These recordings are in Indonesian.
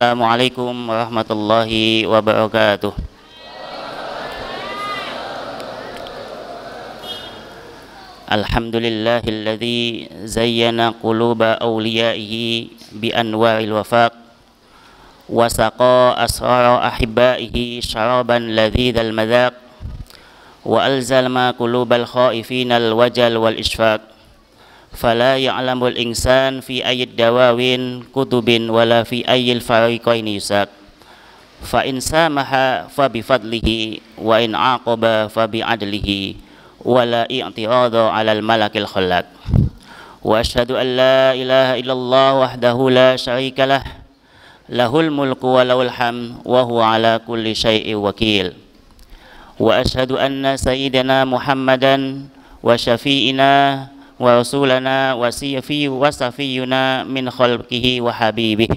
السلام عليكم ورحمة الله وبركاته الحمد لله الذي زين قلوب أوليائه بأنواع الوفاق وسقى أسرار أحبائه شرابا لذيذ المذاق وألزم قلوب الخائفين الوجل والإشفاق فلا يعلم الإنسان في أي الدواوين كتب ولا في أي الفريقين يساق فإن سامح فبفضله وإن عاقب فبعدله ولا اعتراض على الملك الخلاق وأشهد أن لا إله إلا الله وحده لا شريك له له الملك وله الحمد وهو على كل شيء وكيل وأشهد أن سيدنا محمدا وشفيئنا ورسولنا وسيفي وصفينا من خلقه وحبيبه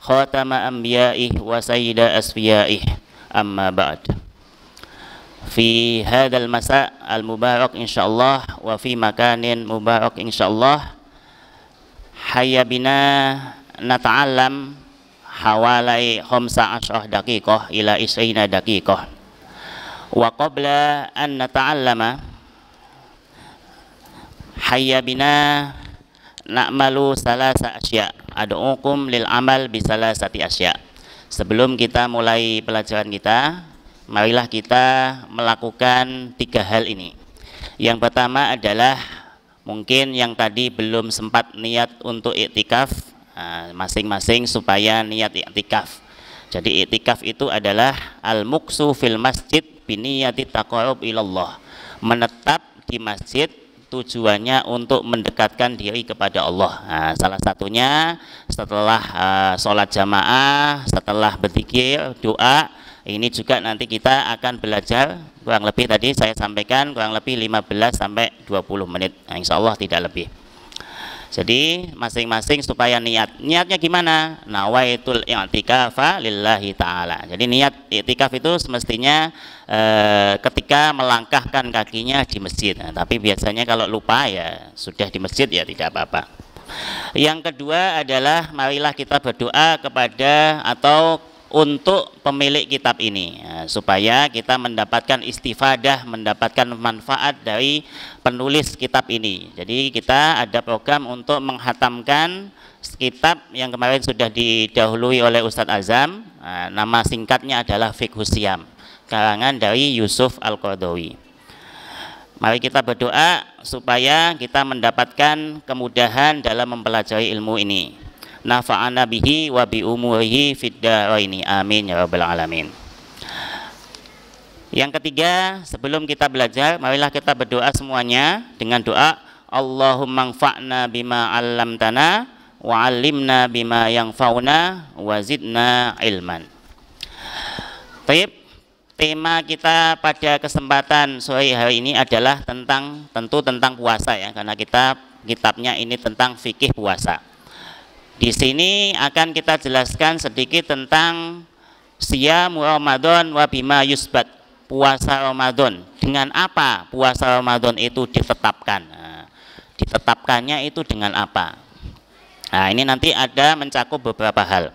خاتم أنبيائه وسيد أسفيائه أما بعد في هذا المساء المبارك إن شاء الله وفي مكان مبارك إن شاء الله حيا بنا نتعلم حوالي 15 دقيقة إلى 20 دقيقة وقبل أن نتعلم hayya bina na'malu salasa asya ad'ukum lil amal salah sati asya sebelum kita mulai pelajaran kita marilah kita melakukan tiga hal ini yang pertama adalah mungkin yang tadi belum sempat niat untuk iktikaf masing-masing supaya niat iktikaf jadi iktikaf itu adalah al-muksu fil masjid biniyati taqarub ilallah menetap di masjid tujuannya untuk mendekatkan diri kepada Allah. Nah, salah satunya setelah uh, sholat jamaah, setelah berzikir, doa, ini juga nanti kita akan belajar kurang lebih tadi saya sampaikan kurang lebih 15 sampai 20 menit. Nah, insya Allah tidak lebih. Jadi masing-masing supaya niat. Niatnya gimana? Nawaitul i'tikafa lillahi taala. Jadi niat i'tikaf itu semestinya e, ketika melangkahkan kakinya di masjid. Nah, tapi biasanya kalau lupa ya sudah di masjid ya tidak apa-apa. Yang kedua adalah marilah kita berdoa kepada atau untuk pemilik kitab ini ya, supaya kita mendapatkan istifadah, mendapatkan manfaat dari penulis kitab ini. Jadi kita ada program untuk menghatamkan kitab yang kemarin sudah didahului oleh Ustadz Azam. Nah, nama singkatnya adalah Fikhus Siam, karangan dari Yusuf al qadawi Mari kita berdoa supaya kita mendapatkan kemudahan dalam mempelajari ilmu ini nafa'ana bihi wa bi umurihi fid amin ya rabbal alamin yang ketiga sebelum kita belajar marilah kita berdoa semuanya dengan doa Allahumma fa'na bima 'allamtana wa 'allimna bima yang fauna wa zidna ilman Baik, tema kita pada kesempatan sore hari ini adalah tentang tentu tentang puasa ya karena kita kitabnya ini tentang fikih puasa. Di sini akan kita jelaskan sedikit tentang siam Ramadan wa bima yusbat. Puasa Ramadan. Dengan apa puasa Ramadan itu ditetapkan? Nah, ditetapkannya itu dengan apa? Nah, ini nanti ada mencakup beberapa hal.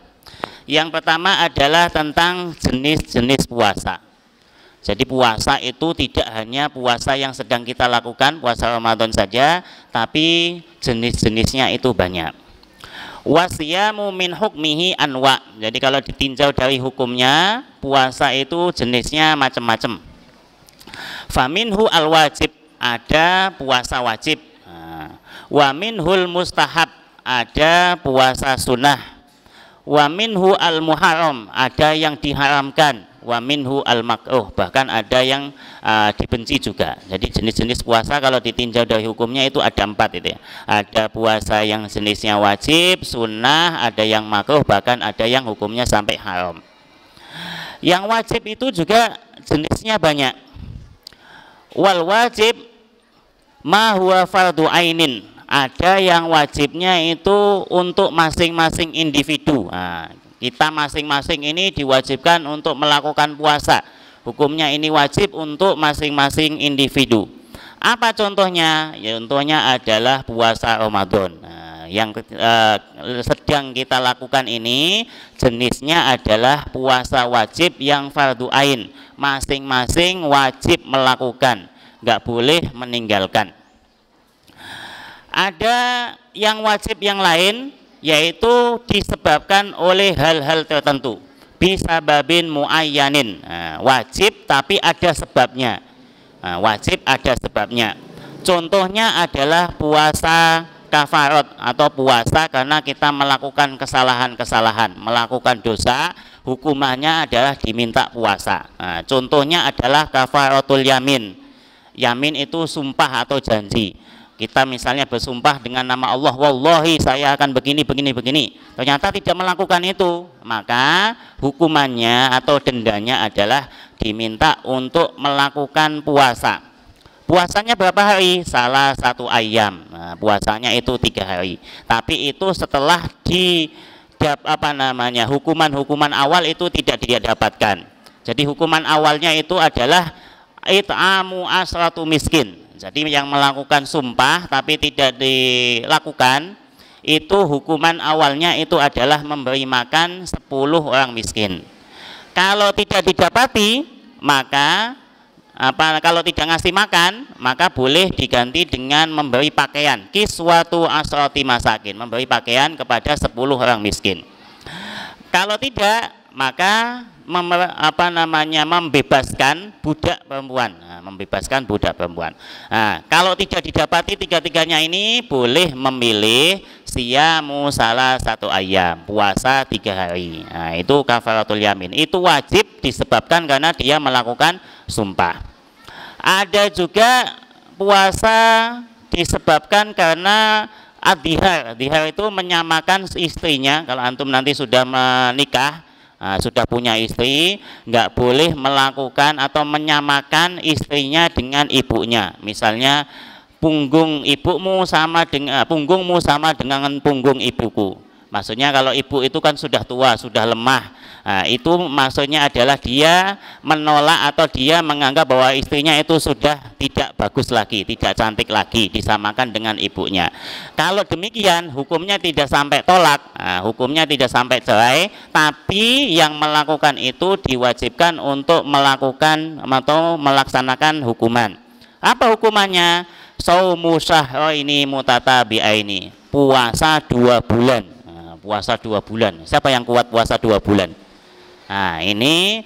Yang pertama adalah tentang jenis-jenis puasa. Jadi puasa itu tidak hanya puasa yang sedang kita lakukan, puasa Ramadan saja, tapi jenis-jenisnya itu banyak wasiyamu min hukmihi anwa jadi kalau ditinjau dari hukumnya puasa itu jenisnya macam-macam faminhu al wajib ada puasa wajib nah, wa minhul mustahab ada puasa sunnah wa minhu al muharram ada yang diharamkan wa minhu al makruh bahkan ada yang uh, dibenci juga jadi jenis-jenis puasa kalau ditinjau dari hukumnya itu ada empat itu ya ada puasa yang jenisnya wajib sunnah ada yang makruh bahkan ada yang hukumnya sampai haram yang wajib itu juga jenisnya banyak wal wajib ma huwa fardu ainin ada yang wajibnya itu untuk masing-masing individu nah, kita masing-masing ini diwajibkan untuk melakukan puasa. Hukumnya ini wajib untuk masing-masing individu. Apa contohnya? Ya, contohnya adalah puasa Ramadan. Nah, yang eh, sedang kita lakukan ini jenisnya adalah puasa wajib yang fardu ain. Masing-masing wajib melakukan, nggak boleh meninggalkan. Ada yang wajib yang lain yaitu disebabkan oleh hal-hal tertentu bisa babin muayyanin nah, wajib tapi ada sebabnya nah, wajib ada sebabnya contohnya adalah puasa kafarot atau puasa karena kita melakukan kesalahan-kesalahan melakukan dosa hukumannya adalah diminta puasa nah, contohnya adalah kafarotul yamin yamin itu sumpah atau janji kita misalnya bersumpah dengan nama Allah wallahi saya akan begini begini begini ternyata tidak melakukan itu maka hukumannya atau dendanya adalah diminta untuk melakukan puasa puasanya berapa hari salah satu ayam nah, puasanya itu tiga hari tapi itu setelah di apa namanya hukuman-hukuman awal itu tidak dia dapatkan jadi hukuman awalnya itu adalah it'amu asratu miskin jadi yang melakukan sumpah tapi tidak dilakukan itu hukuman awalnya itu adalah memberi makan 10 orang miskin. Kalau tidak didapati maka apa kalau tidak ngasih makan maka boleh diganti dengan memberi pakaian kiswatu asroti masakin memberi pakaian kepada 10 orang miskin kalau tidak maka mem, apa namanya membebaskan budak perempuan membebaskan budak perempuan. Nah, kalau tidak didapati tiga-tiganya ini boleh memilih siamu salah satu ayam, puasa tiga hari. Nah, itu kafaratul yamin. Itu wajib disebabkan karena dia melakukan sumpah. Ada juga puasa disebabkan karena adihar. Adihar itu menyamakan istrinya. Kalau antum nanti sudah menikah, Nah, sudah punya istri, nggak boleh melakukan atau menyamakan istrinya dengan ibunya. Misalnya punggung ibumu sama dengan ah, punggungmu sama dengan punggung ibuku. Maksudnya kalau ibu itu kan sudah tua, sudah lemah. Nah, itu maksudnya adalah dia menolak atau dia menganggap bahwa istrinya itu sudah tidak bagus lagi, tidak cantik lagi, disamakan dengan ibunya. Kalau demikian hukumnya tidak sampai tolak, nah, hukumnya tidak sampai cerai, tapi yang melakukan itu diwajibkan untuk melakukan atau melaksanakan hukuman. Apa hukumannya? Saumu syahr ini mutatabi'aini, puasa dua bulan puasa dua bulan siapa yang kuat puasa dua bulan nah ini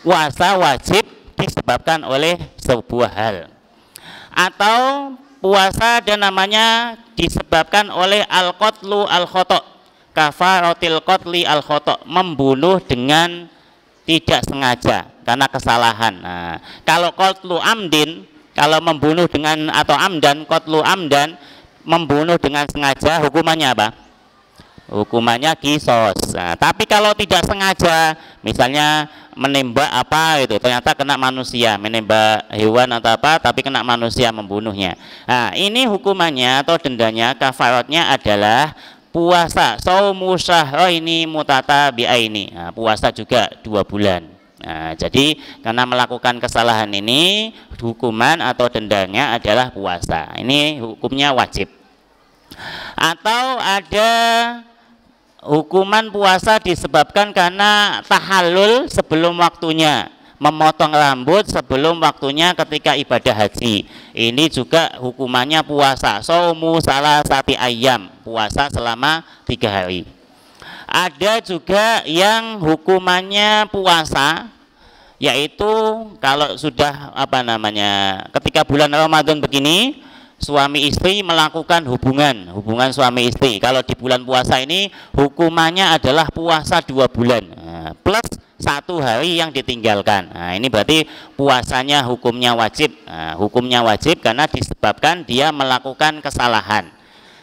puasa wajib disebabkan oleh sebuah hal atau puasa dan namanya disebabkan oleh al-qatlu al-khotok kafarotil qatli al-khotok membunuh dengan tidak sengaja karena kesalahan nah, kalau qatlu amdin kalau membunuh dengan atau amdan qatlu amdan membunuh dengan sengaja hukumannya apa? hukumannya kisos. Nah, tapi kalau tidak sengaja, misalnya menembak apa itu, ternyata kena manusia, menembak hewan atau apa, tapi kena manusia membunuhnya. Nah, ini hukumannya atau dendanya, kafaratnya adalah puasa. Saumu oh ini mutata biaini. Nah, puasa juga dua bulan. Nah, jadi karena melakukan kesalahan ini hukuman atau dendanya adalah puasa. Ini hukumnya wajib. Atau ada Hukuman puasa disebabkan karena tahalul sebelum waktunya, memotong rambut sebelum waktunya ketika ibadah haji. Ini juga hukumannya puasa. somu salah sati ayam, puasa selama tiga hari. Ada juga yang hukumannya puasa yaitu kalau sudah apa namanya ketika bulan Ramadan begini suami istri melakukan hubungan, hubungan suami istri. Kalau di bulan puasa ini hukumannya adalah puasa dua bulan eh, plus satu hari yang ditinggalkan. Nah, ini berarti puasanya hukumnya wajib, nah, hukumnya wajib karena disebabkan dia melakukan kesalahan.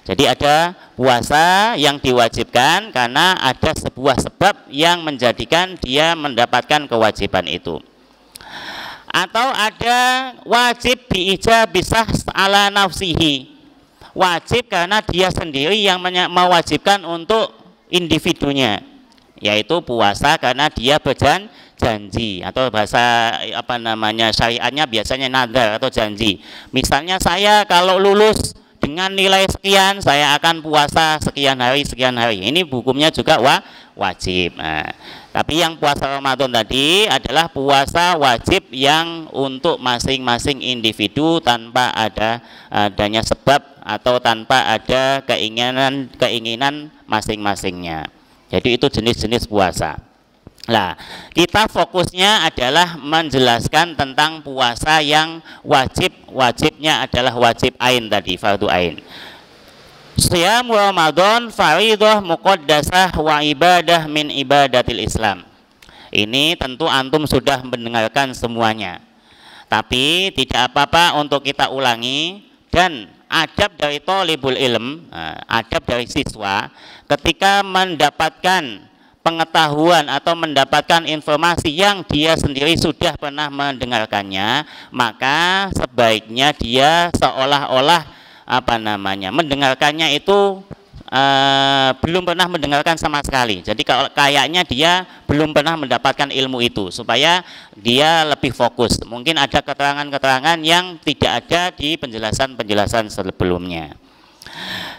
Jadi ada puasa yang diwajibkan karena ada sebuah sebab yang menjadikan dia mendapatkan kewajiban itu atau ada wajib diijabisah bisa ala nafsihi wajib karena dia sendiri yang mewajibkan untuk individunya yaitu puasa karena dia berjan janji atau bahasa apa namanya syariatnya biasanya nadar atau janji misalnya saya kalau lulus dengan nilai sekian saya akan puasa sekian hari sekian hari ini hukumnya juga wa wajib. Nah, tapi yang puasa Ramadan tadi adalah puasa wajib yang untuk masing-masing individu tanpa ada adanya sebab atau tanpa ada keinginan keinginan masing-masingnya. Jadi itu jenis-jenis puasa. Nah, kita fokusnya adalah menjelaskan tentang puasa yang wajib. Wajibnya adalah wajib ain tadi, fardu ain. Siam Ramadan faridah muqaddasah wa ibadah min ibadatil Islam. Ini tentu antum sudah mendengarkan semuanya. Tapi tidak apa-apa untuk kita ulangi dan adab dari tolibul ilm, eh, adab dari siswa ketika mendapatkan pengetahuan atau mendapatkan informasi yang dia sendiri sudah pernah mendengarkannya, maka sebaiknya dia seolah-olah apa namanya mendengarkannya itu uh, belum pernah mendengarkan sama sekali. Jadi kalau kayaknya dia belum pernah mendapatkan ilmu itu supaya dia lebih fokus. Mungkin ada keterangan-keterangan yang tidak ada di penjelasan-penjelasan sebelumnya.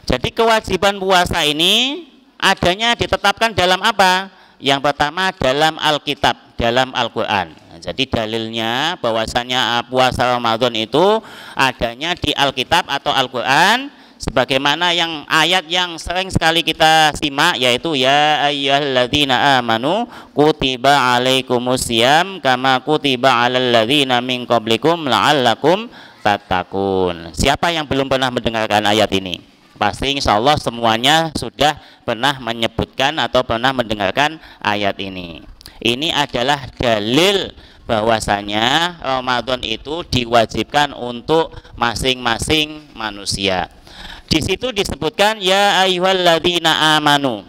Jadi kewajiban puasa ini adanya ditetapkan dalam apa? Yang pertama dalam Alkitab, dalam Al-Quran. Jadi dalilnya bahwasanya puasa Ramadan itu adanya di Alkitab atau Al-Quran sebagaimana yang ayat yang sering sekali kita simak yaitu ya ayyuhalladzina amanu kutiba alaikumusiyam kama kutiba alal ladzina min qablikum la'allakum tatakun. Siapa yang belum pernah mendengarkan ayat ini? pasti insya Allah semuanya sudah pernah menyebutkan atau pernah mendengarkan ayat ini ini adalah dalil bahwasanya Ramadan itu diwajibkan untuk masing-masing manusia di situ disebutkan ya ayyuhalladzina amanu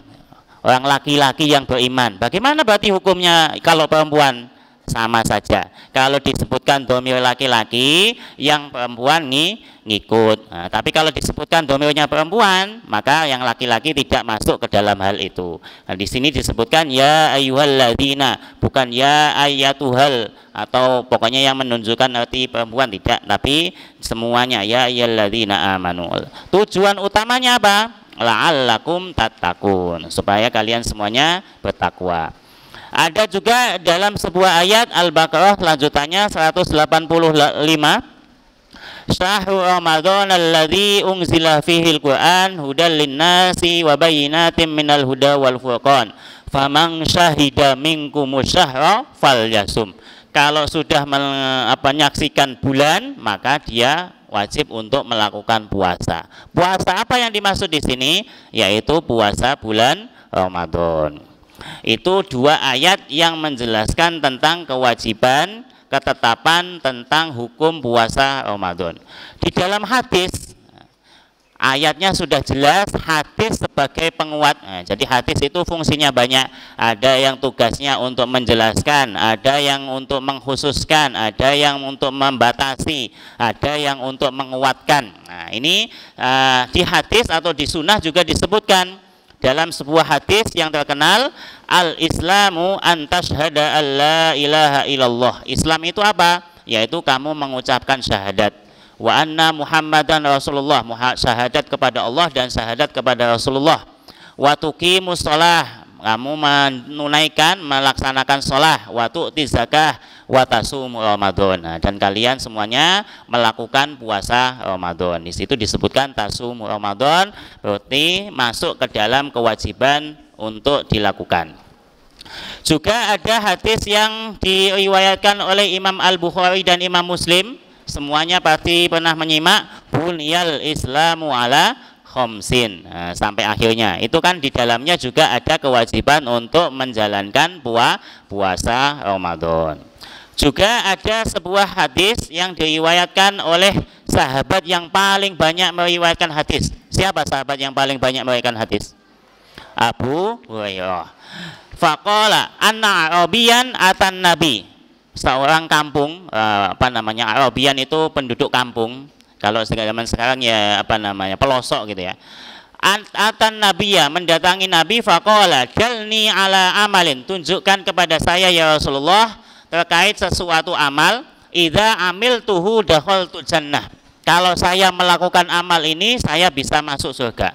orang laki-laki yang beriman bagaimana berarti hukumnya kalau perempuan sama saja. Kalau disebutkan domil laki-laki, yang perempuan nih ngikut. Nah, tapi kalau disebutkan domilnya perempuan, maka yang laki-laki tidak masuk ke dalam hal itu. Nah, di sini disebutkan ya ayuhal ladina, bukan ya ayatuhal atau pokoknya yang menunjukkan arti perempuan tidak, tapi semuanya ya ayuhal ladina amanul. Tujuan utamanya apa? la'allakum tatakun supaya kalian semuanya bertakwa. Ada juga dalam sebuah ayat Al-Baqarah lanjutannya 185 Syahru Ramadan alladhi unzila fihi al-Qur'an hudal linnasi wa bayyinatin minal huda wal furqan. Faman syahida minkum syahra falyasum. Kalau sudah menyaksikan bulan, maka dia wajib untuk melakukan puasa. Puasa apa yang dimaksud di sini? Yaitu puasa bulan Ramadan. Itu dua ayat yang menjelaskan tentang kewajiban ketetapan tentang hukum puasa Ramadan. Di dalam hadis ayatnya sudah jelas hadis sebagai penguat. Nah, jadi hadis itu fungsinya banyak. Ada yang tugasnya untuk menjelaskan, ada yang untuk mengkhususkan, ada yang untuk membatasi, ada yang untuk menguatkan. Nah, ini uh, di hadis atau di sunnah juga disebutkan dalam sebuah hadis yang terkenal al islamu antas hada alla ilaha illallah Islam itu apa yaitu kamu mengucapkan syahadat wa anna muhammadan rasulullah syahadat kepada Allah dan syahadat kepada Rasulullah wa tuqimus kamu menunaikan melaksanakan sholat waktu tizakah watasumu Ramadan nah, dan kalian semuanya melakukan puasa Ramadan di situ disebutkan tasum Ramadan berarti masuk ke dalam kewajiban untuk dilakukan juga ada hadis yang diriwayatkan oleh Imam Al-Bukhari dan Imam Muslim semuanya pasti pernah menyimak bunyal islamu ala khomsin sampai akhirnya itu kan di dalamnya juga ada kewajiban untuk menjalankan puah puasa Ramadan juga ada sebuah hadis yang diriwayatkan oleh sahabat yang paling banyak meriwayatkan hadis siapa sahabat yang paling banyak meriwayatkan hadis Abu Hurairah Fakola anna Arabian atan Nabi seorang kampung eh, apa namanya Arabian itu penduduk kampung kalau zaman sekarang ya apa namanya pelosok gitu ya. Atan Nabiya mendatangi Nabi Fakola jalni ala amalin tunjukkan kepada saya ya Rasulullah terkait sesuatu amal ida amil tuhu dahol jannah kalau saya melakukan amal ini saya bisa masuk surga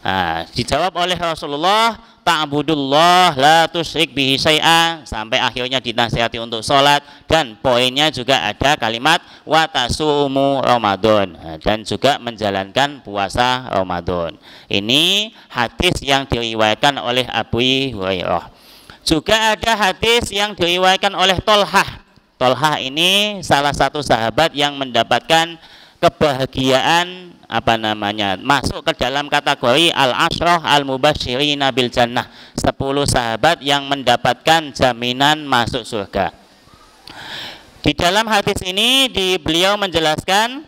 Nah, dijawab oleh Rasulullah ta'budullah la tusyrik bihi syai'a sampai akhirnya dinasihati untuk sholat dan poinnya juga ada kalimat watasumu Ramadan dan juga menjalankan puasa Ramadan ini hadis yang diriwayatkan oleh Abu Hurairah juga ada hadis yang diriwayatkan oleh Tolhah Tolhah ini salah satu sahabat yang mendapatkan kebahagiaan apa namanya masuk ke dalam kategori al asroh al mubashiri nabil jannah 10 sahabat yang mendapatkan jaminan masuk surga di dalam hadis ini di beliau menjelaskan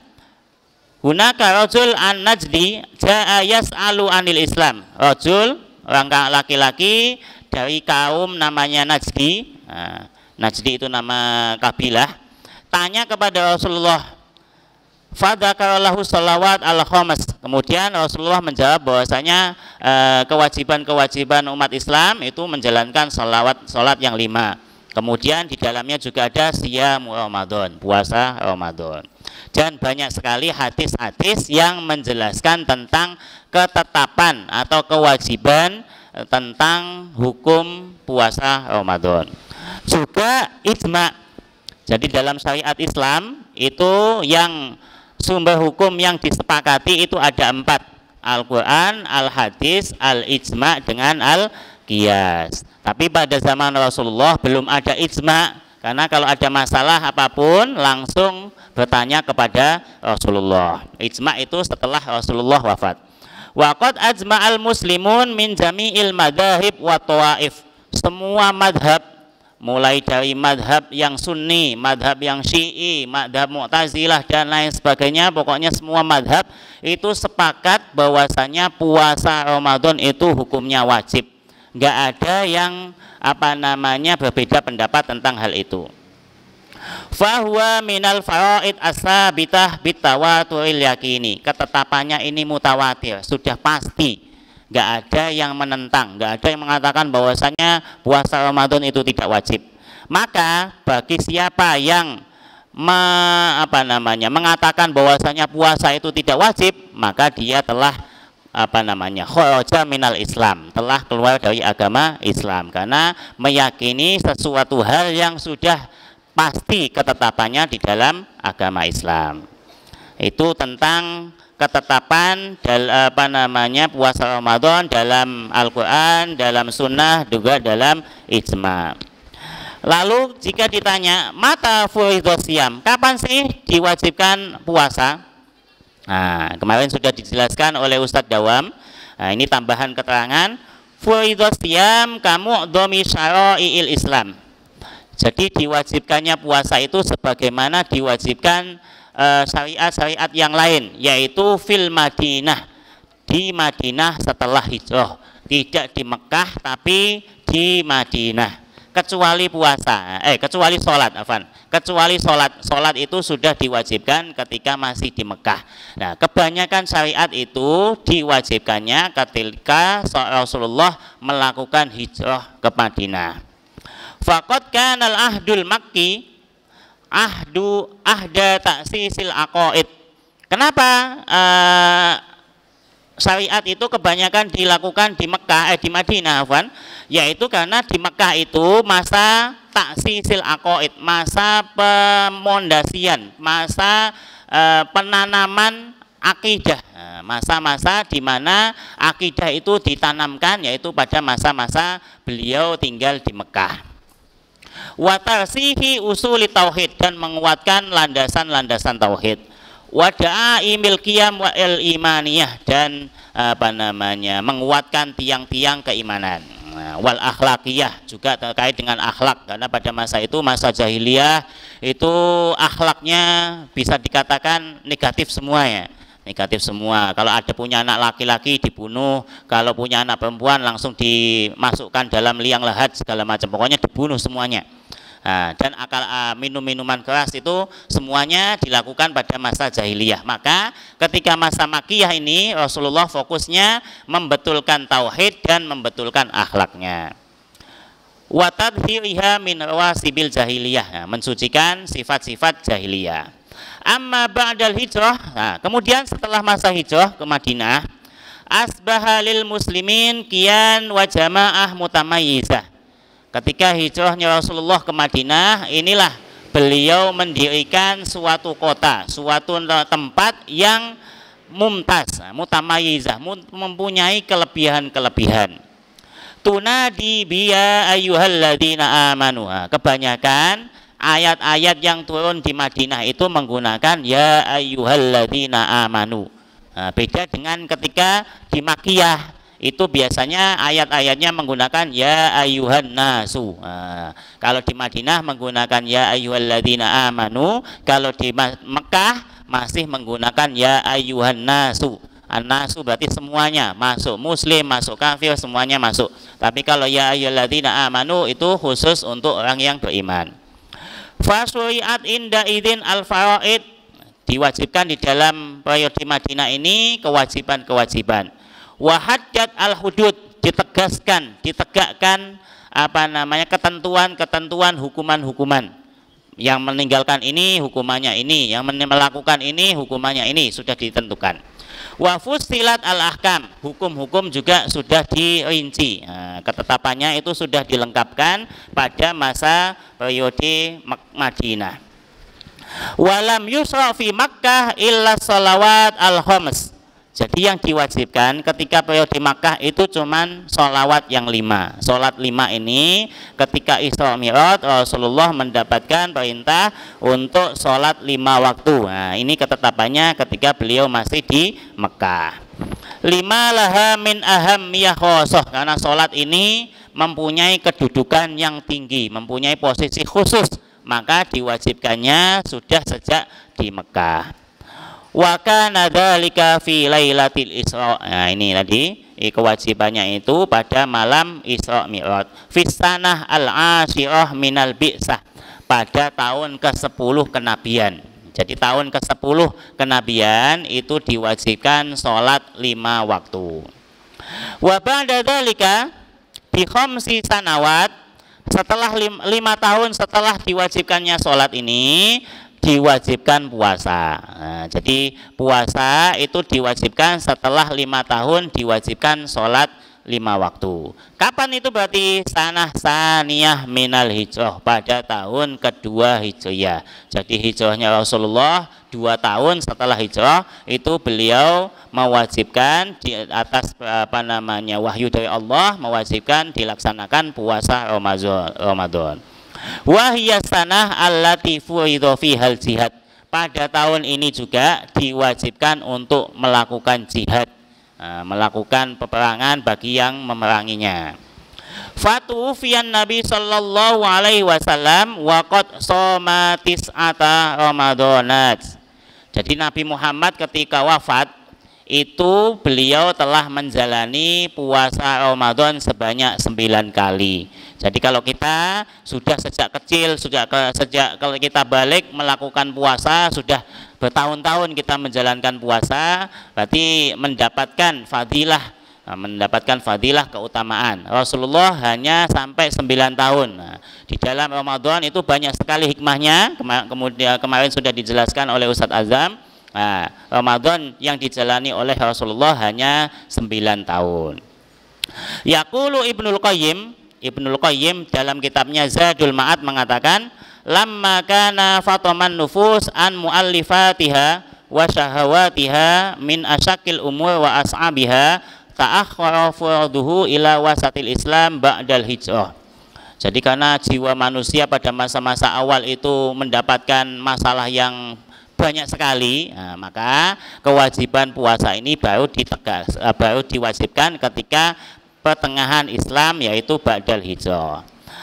hunaka rajul an najdi jaa yas'alu anil islam rajul rangka laki-laki dari kaum namanya najdi nah, najdi itu nama kabilah tanya kepada Rasulullah Fadakarallahu salawat al khamas. Kemudian Rasulullah menjawab bahwasanya eh, kewajiban-kewajiban umat Islam itu menjalankan salawat salat yang lima. Kemudian di dalamnya juga ada siam Ramadan, puasa Ramadan. Dan banyak sekali hadis-hadis yang menjelaskan tentang ketetapan atau kewajiban eh, tentang hukum puasa Ramadan. Juga ijma. Jadi dalam syariat Islam itu yang sumber hukum yang disepakati itu ada empat Al-Quran, Al-Hadis, Al-Ijma dengan Al-Qiyas tapi pada zaman Rasulullah belum ada ijma karena kalau ada masalah apapun langsung bertanya kepada Rasulullah ijma itu setelah Rasulullah wafat waqad ajma'al muslimun min jami'il madhahib wa tawaif semua madhab mulai dari madhab yang sunni, madhab yang syi'i, madhab mu'tazilah dan lain sebagainya pokoknya semua madhab itu sepakat bahwasanya puasa Ramadan itu hukumnya wajib nggak ada yang apa namanya berbeda pendapat tentang hal itu fahuwa minal faraid asabitah bitawaturil yakini ketetapannya ini mutawatir sudah pasti nggak ada yang menentang, nggak ada yang mengatakan bahwasanya puasa Ramadan itu tidak wajib. Maka bagi siapa yang me, apa namanya mengatakan bahwasanya puasa itu tidak wajib, maka dia telah apa namanya khoja minal Islam telah keluar dari agama Islam karena meyakini sesuatu hal yang sudah pasti ketetapannya di dalam agama Islam itu tentang ketetapan dal, apa namanya puasa Ramadan dalam Al-Qur'an, dalam sunnah juga dalam ijma. Lalu jika ditanya mata siam kapan sih diwajibkan puasa? Nah, kemarin sudah dijelaskan oleh Ustadz Dawam. Nah, ini tambahan keterangan siam kamu domi il Islam. Jadi diwajibkannya puasa itu sebagaimana diwajibkan Eh, syariat-syariat uh, yang lain yaitu fil Madinah di Madinah setelah hijrah tidak di Mekah tapi di Madinah kecuali puasa eh kecuali sholat Afan kecuali sholat sholat itu sudah diwajibkan ketika masih di Mekah nah kebanyakan syariat itu diwajibkannya ketika Rasulullah melakukan hijrah ke Madinah Fakot kanal ahdul makki ahdu ahda taksisil akoid. Kenapa uh, syariat itu kebanyakan dilakukan di Mekah eh di Madinah Afwan yaitu karena di Mekah itu masa taksisil akoid masa pemondasian masa eh, penanaman akidah eh, masa-masa di mana akidah itu ditanamkan yaitu pada masa-masa beliau tinggal di Mekah watasihi usuli tauhid dan menguatkan landasan-landasan tauhid wada'a imil qiyam wa il imaniyah dan apa namanya menguatkan tiang-tiang keimanan nah, wal akhlakiyah juga terkait dengan akhlak karena pada masa itu masa jahiliyah itu akhlaknya bisa dikatakan negatif semuanya negatif semua. Kalau ada punya anak laki-laki dibunuh, kalau punya anak perempuan langsung dimasukkan dalam liang lahat segala macam. Pokoknya dibunuh semuanya. Nah, dan akal uh, ah, minum minuman keras itu semuanya dilakukan pada masa jahiliyah. Maka ketika masa makiyah ini Rasulullah fokusnya membetulkan tauhid dan membetulkan akhlaknya. Watadhiriha min rawasibil jahiliyah, nah, mensucikan sifat-sifat jahiliyah. Amma ba'dal hijrah, nah, kemudian setelah masa hijrah ke Madinah, asbahalil muslimin kian wa jamaah mutamayizah. Ketika hijrahnya Rasulullah ke Madinah, inilah beliau mendirikan suatu kota, suatu tempat yang mumtaz, mutamayizah, mempunyai kelebihan-kelebihan. Tunadi biya ayyuhalladzina amanu. Nah, kebanyakan ayat-ayat yang turun di Madinah itu menggunakan ya ayyuhalladzina amanu. Nah, beda dengan ketika di Makiyah itu biasanya ayat-ayatnya menggunakan ya ayuhan nasu. Nah, kalau di Madinah menggunakan ya ayyuhalladzina amanu, kalau di Mekah masih menggunakan ya ayuhan nasu. An-nasu berarti semuanya masuk muslim, masuk kafir, semuanya masuk. Tapi kalau ya ayyuhalladzina amanu itu khusus untuk orang yang beriman. Fasuriat inda idin al faraid diwajibkan di dalam periode Madinah ini kewajiban-kewajiban. Wahadat al hudud ditegaskan, ditegakkan apa namanya ketentuan-ketentuan hukuman-hukuman. Yang meninggalkan ini hukumannya ini, yang melakukan ini hukumannya ini sudah ditentukan wa silat al ahkam hukum-hukum juga sudah dirinci nah, ketetapannya itu sudah dilengkapkan pada masa periode Madinah walam yusra Makkah illa salawat al jadi yang diwajibkan ketika di Makkah itu cuman sholawat yang lima. Sholat lima ini ketika Isra Mi'raj Rasulullah mendapatkan perintah untuk sholat lima waktu. Nah, ini ketetapannya ketika beliau masih di Makkah. Lima laha min ahamiyah khosoh karena sholat ini mempunyai kedudukan yang tinggi, mempunyai posisi khusus maka diwajibkannya sudah sejak di Mekah wa kana dzalika fi lailatil isra. Nah, ini tadi kewajibannya itu pada malam Isra Mi'raj. Fisanah al min minal bi'sah pada tahun ke-10 kenabian. Jadi tahun ke-10 kenabian itu diwajibkan sholat lima waktu. Wabada dalika bi khamsi sanawat setelah lima, lima tahun setelah diwajibkannya sholat ini diwajibkan puasa. Nah, jadi puasa itu diwajibkan setelah lima tahun diwajibkan sholat lima waktu. Kapan itu berarti sanah saniyah minal hijrah pada tahun kedua hijriah. Jadi hijrahnya Rasulullah dua tahun setelah hijrah itu beliau mewajibkan di atas apa namanya wahyu dari Allah mewajibkan dilaksanakan puasa Ramadan. Wahyastanah tanah allati fu'idha fihal jihad. Pada tahun ini juga diwajibkan untuk melakukan jihad, nah, melakukan peperangan bagi yang memeranginya. Fatu fian Nabi sallallahu alaihi wasallam wakot somatis ata Ramadhanat. Jadi Nabi Muhammad ketika wafat itu beliau telah menjalani puasa Ramadan sebanyak sembilan kali. Jadi kalau kita sudah sejak kecil, sudah ke, sejak kalau kita balik melakukan puasa, sudah bertahun-tahun kita menjalankan puasa, berarti mendapatkan fadilah nah, mendapatkan fadilah keutamaan. Rasulullah hanya sampai sembilan tahun. Nah, di dalam Ramadan itu banyak sekali hikmahnya. kemudian kemarin sudah dijelaskan oleh Ustadz Azam Nah, Ramadan yang dijalani oleh Rasulullah hanya 9 tahun. Yaqulu Ibnul Qayyim, Ibnul Qayyim dalam kitabnya Zadul Ma'ad mengatakan, "Lamma kana fatoman nufus an muallifatiha wa syahawatiha min asyakil umur wa as'abiha ta'akhkhara furduhu ila wasatil Islam ba'dal hijrah." Jadi karena jiwa manusia pada masa-masa awal itu mendapatkan masalah yang banyak sekali. Nah, maka kewajiban puasa ini baru ditegas, eh, baru diwajibkan ketika pertengahan Islam yaitu Ba'dal Hijrah.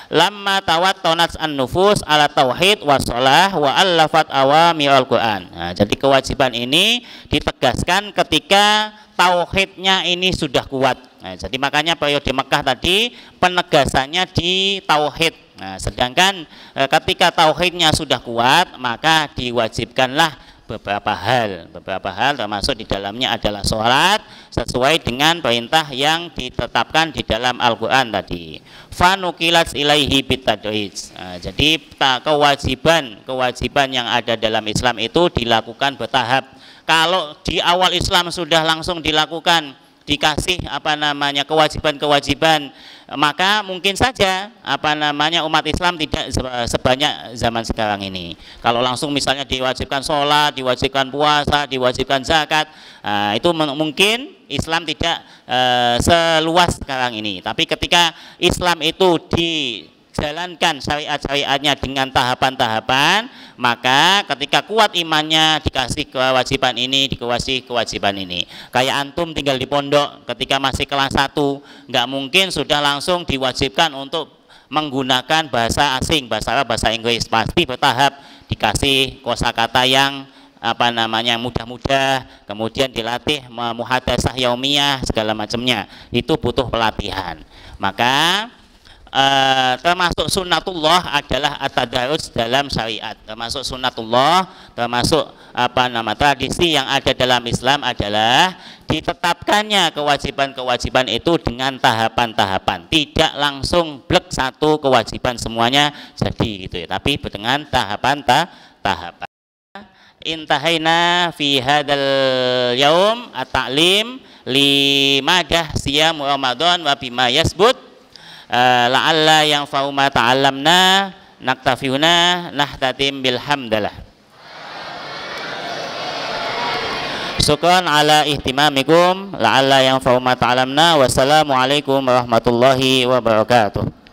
Lamma tawat tonats an nufus ala tauhid wa al wa allafat al-Quran. Nah, jadi kewajiban ini ditegaskan ketika tauhidnya ini sudah kuat. Nah, jadi makanya periode Mekah tadi penegasannya di tauhid Nah, sedangkan e, ketika tauhidnya sudah kuat, maka diwajibkanlah beberapa hal. Beberapa hal termasuk di dalamnya adalah sholat sesuai dengan perintah yang ditetapkan di dalam Al-Qur'an tadi. Fanukilat ilaihi bitadrij. Nah, jadi kewajiban kewajiban yang ada dalam Islam itu dilakukan bertahap. Kalau di awal Islam sudah langsung dilakukan dikasih apa namanya kewajiban-kewajiban maka mungkin saja apa namanya umat Islam tidak sebanyak zaman sekarang ini kalau langsung misalnya diwajibkan sholat diwajibkan puasa diwajibkan zakat nah, itu mungkin Islam tidak uh, seluas sekarang ini tapi ketika Islam itu di jalankan syariat-syariatnya dengan tahapan-tahapan, maka ketika kuat imannya dikasih kewajiban ini, dikasih kewajiban ini. Kayak antum tinggal di pondok ketika masih kelas 1, nggak mungkin sudah langsung diwajibkan untuk menggunakan bahasa asing, bahasa bahasa Inggris. Pasti bertahap dikasih kosakata yang apa namanya mudah-mudah kemudian dilatih muhadasah yaumiyah segala macamnya itu butuh pelatihan maka Eh, termasuk sunnatullah adalah atadarus dalam syariat termasuk sunnatullah termasuk apa nama tradisi yang ada dalam Islam adalah ditetapkannya kewajiban-kewajiban itu dengan tahapan-tahapan tidak langsung blek satu kewajiban semuanya jadi gitu ya tapi dengan tahapan ta tahapan intahaina fi hadal yaum at-ta'lim limadah siyam Ramadan wa bima yasbut uh, la'alla yang fauma ta'allamna naktafihuna nahtatim bilhamdalah Syukran ala ihtimamikum la'alla yang fauma ta'alamna wassalamualaikum warahmatullahi wabarakatuh